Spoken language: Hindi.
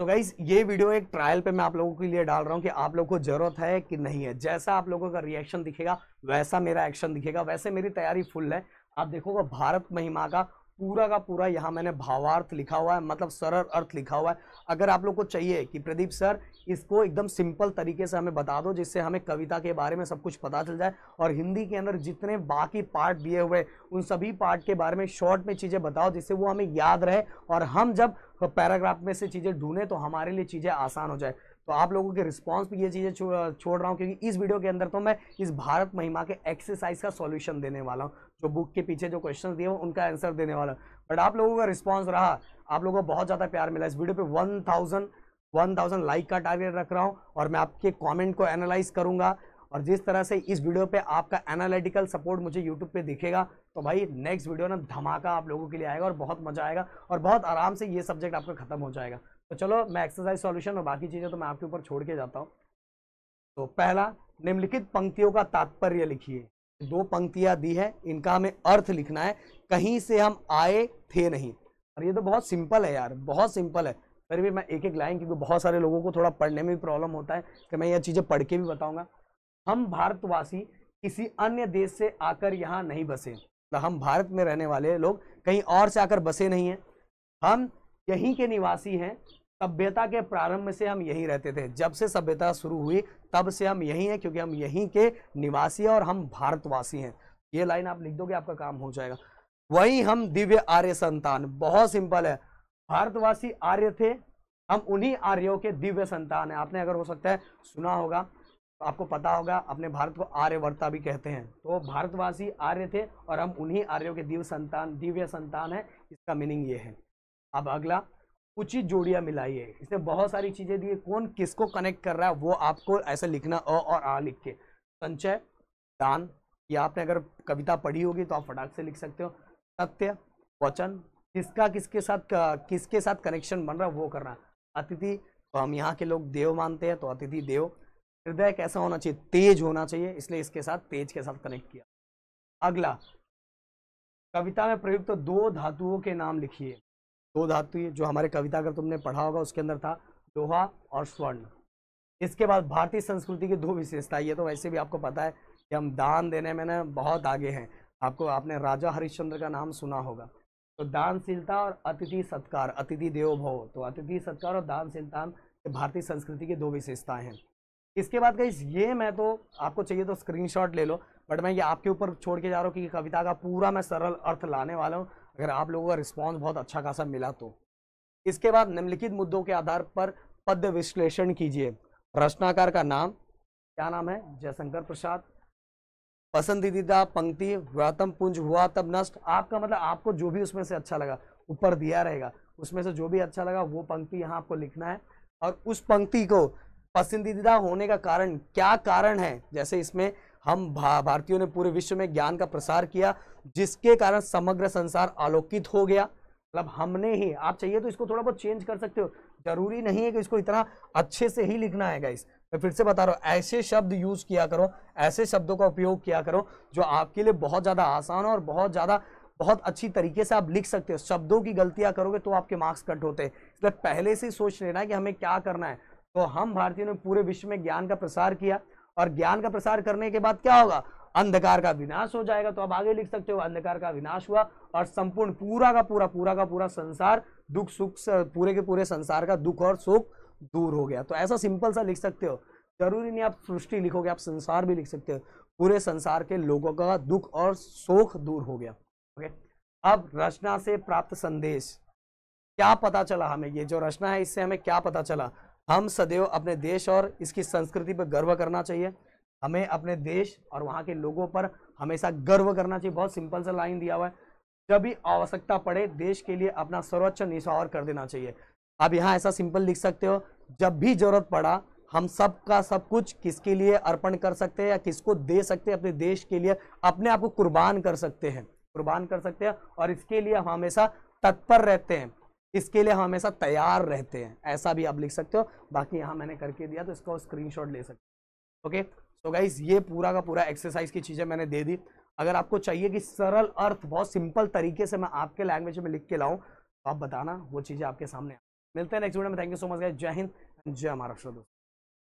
तो गाइज ये वीडियो एक ट्रायल पे मैं आप लोगों के लिए डाल रहा हूँ कि आप लोगों को जरूरत है कि नहीं है जैसा आप लोगों का रिएक्शन दिखेगा वैसा मेरा एक्शन दिखेगा वैसे मेरी तैयारी फुल है आप देखोगे भारत महिमा का पूरा का पूरा यहाँ मैंने भावार्थ लिखा हुआ है मतलब सरल अर्थ लिखा हुआ है अगर आप लोग को चाहिए कि प्रदीप सर इसको एकदम सिंपल तरीके से हमें बता दो जिससे हमें कविता के बारे में सब कुछ पता चल जाए और हिंदी के अंदर जितने बाकी पार्ट दिए हुए उन सभी पार्ट के बारे में शॉर्ट में चीज़ें बताओ जिससे वो हमें याद रहे और हम जब पैराग्राफ में से चीज़ें ढूंढें तो हमारे लिए चीज़ें आसान हो जाए तो आप लोगों के रिस्पॉन्स भी ये चीज़ें छो, छोड़ रहा हूँ क्योंकि इस वीडियो के अंदर तो मैं इस भारत महिमा के एक्सरसाइज का सॉल्यूशन देने वाला हूँ जो बुक के पीछे जो क्वेश्चन दिए उनका आंसर देने वाला हूँ बट आप लोगों का रिस्पॉन्स रहा आप लोगों को बहुत ज़्यादा प्यार मिला इस वीडियो पर one thousand one thousand like का टारगेट रख रहा हूँ और मैं आपके कमेंट को एनालाइज करूँगा और जिस तरह से इस वीडियो पे आपका एनालिटिकल सपोर्ट मुझे यूट्यूब पे दिखेगा तो भाई नेक्स्ट वीडियो ना धमाका आप लोगों के लिए आएगा और बहुत मज़ा आएगा और बहुत आराम से ये सब्जेक्ट आपका खत्म हो जाएगा तो चलो मैं एक्सरसाइज सॉल्यूशन और बाकी चीज़ें तो मैं आपके ऊपर छोड़ के जाता हूँ तो पहला निम्नलिखित पंक्तियों का तात्पर्य लिखिए दो पंक्तियाँ दी है इनका हमें अर्थ लिखना है कहीं से हम आए थे नहीं और ये तो बहुत सिंपल है यार बहुत सिंपल है फिर भी मैं एक एक लाइन क्योंकि बहुत सारे लोगों को थोड़ा पढ़ने में भी प्रॉब्लम होता है कि मैं यह चीज़ें पढ़ के भी बताऊंगा हम भारतवासी किसी अन्य देश से आकर यहाँ नहीं बसे तो हम भारत में रहने वाले लोग कहीं और से आकर बसे नहीं हैं हम यहीं के निवासी हैं सभ्यता के प्रारंभ से हम यहीं रहते थे जब से सभ्यता शुरू हुई तब से हम यहीं हैं क्योंकि हम यहीं के निवासी हैं और हम भारतवासी हैं ये लाइन आप लिख दोगे आपका काम हो जाएगा वही हम दिव्य आर्य संतान बहुत सिंपल है भारतवासी आर्य थे हम उन्हीं आर्यों के दिव्य संतान है आपने अगर हो सकता है सुना होगा तो आपको पता होगा अपने भारत को आर्यवर्ता भी कहते हैं तो भारतवासी आर्य थे और हम उन्हीं आर्यों के दिव्य संतान दिव्य संतान है इसका मीनिंग ये है अब अगला उचित जोड़ियाँ है इसने बहुत सारी चीज़ें दी है कौन किसको कनेक्ट कर रहा है वो आपको ऐसे लिखना अ और आ लिख के संचय दान ये आपने अगर कविता पढ़ी होगी तो आप फटाक से लिख सकते हो सत्य वचन किसका किसके साथ किसके साथ कनेक्शन बन रहा है वो करना अतिथि तो हम यहाँ के लोग देव मानते हैं तो अतिथि देव हृदय कैसा होना चाहिए तेज होना चाहिए इसलिए इसके साथ तेज के साथ कनेक्ट किया अगला कविता में प्रयुक्त तो दो धातुओं के नाम लिखिए दो धातु जो हमारे कविता अगर तुमने पढ़ा होगा उसके अंदर था लोहा और स्वर्ण इसके बाद भारतीय संस्कृति की दो विशेषता ये तो वैसे भी आपको पता है कि हम दान देने में ना बहुत आगे हैं आपको आपने राजा हरिश्चंद्र का नाम सुना होगा तो दानशीलता और अतिथि सत्कार अतिथि देव भव तो अतिथि सत्कार और दानशीलता भारतीय संस्कृति की दो विशेषताएं हैं इसके बाद कहीं ये मैं तो आपको चाहिए तो स्क्रीनशॉट ले लो बट मैं ये आपके ऊपर छोड़ के जा रहा हूँ कि कविता का पूरा मैं सरल अर्थ लाने वाला हूँ अगर आप लोगों का रिस्पॉन्स बहुत अच्छा खासा मिला तो इसके बाद निम्नलिखित मुद्दों के आधार पर पद विश्लेषण कीजिए रचनाकार का नाम क्या नाम है जयशंकर प्रसाद पसंदीदा पंक्ति व्यातम पुंज हुआ तब नष्ट आपका मतलब आपको जो भी उसमें से अच्छा लगा ऊपर दिया रहेगा उसमें से जो भी अच्छा लगा वो पंक्ति यहाँ आपको लिखना है और उस पंक्ति को पसंदीदा होने का कारण क्या कारण है जैसे इसमें हम भा, भारतीयों ने पूरे विश्व में ज्ञान का प्रसार किया जिसके कारण समग्र संसार आलोकित हो गया मतलब हमने ही आप चाहिए तो इसको थोड़ा बहुत चेंज कर सकते हो जरूरी नहीं है कि इसको इतना अच्छे से ही लिखना है गाइस मैं फिर से बता रहा हूँ ऐसे शब्द यूज किया करो ऐसे शब्दों का उपयोग किया करो जो आपके लिए बहुत ज़्यादा आसान और बहुत ज़्यादा बहुत अच्छी तरीके से आप लिख सकते हो शब्दों की गलतियां करोगे तो आपके मार्क्स कट होते हैं इसलिए पहले से सोच लेना है कि हमें क्या करना है तो हम भारतीयों ने पूरे विश्व में ज्ञान का प्रसार किया और ज्ञान का प्रसार करने के बाद क्या होगा अंधकार का विनाश हो जाएगा तो आप आगे लिख सकते हो अंधकार का विनाश हुआ और संपूर्ण पूरा का पूरा पूरा का पूरा संसार दुख सुख पूरे के पूरे संसार का दुख और सुख दूर हो गया तो ऐसा सिंपल सा लिख सकते हो जरूरी नहीं आप सृष्टि लिखोगे आप संसार भी लिख सकते हो पूरे संसार के लोगों का दुख और शोक दूर हो गया ओके अब रचना से प्राप्त संदेश क्या पता चला हमें ये जो रचना है इससे हमें क्या पता चला हम सदैव अपने देश और इसकी संस्कृति पर गर्व करना चाहिए हमें अपने देश और वहाँ के लोगों पर हमेशा गर्व करना चाहिए बहुत सिंपल सा लाइन दिया हुआ है जब भी आवश्यकता पड़े देश के लिए अपना सर्वोच्च निशावर कर देना चाहिए आप यहाँ ऐसा सिंपल लिख सकते हो जब भी जरूरत पड़ा हम सब का सब कुछ किसके लिए अर्पण कर सकते हैं या किसको दे सकते हैं अपने देश के लिए अपने आप को कुर्बान कर सकते हैं कुर्बान कर सकते हैं और इसके लिए हम हमेशा तत्पर रहते हैं इसके लिए हम हमेशा तैयार रहते हैं ऐसा भी आप लिख सकते हो बाकी यहाँ मैंने करके दिया तो इसका स्क्रीनशॉट ले सकते हो ओके सो गाइज ये पूरा का पूरा एक्सरसाइज की चीज़ें मैंने दे दी अगर आपको चाहिए कि सरल अर्थ बहुत सिंपल तरीके से मैं आपके लैंग्वेज में लिख के लाऊं तो आप बताना वो चीज़ें आपके सामने मिलते हैं नेक्स्ट वीडियो में thank you so much guys जय हिंद जय महाराष्ट्र दोस्तों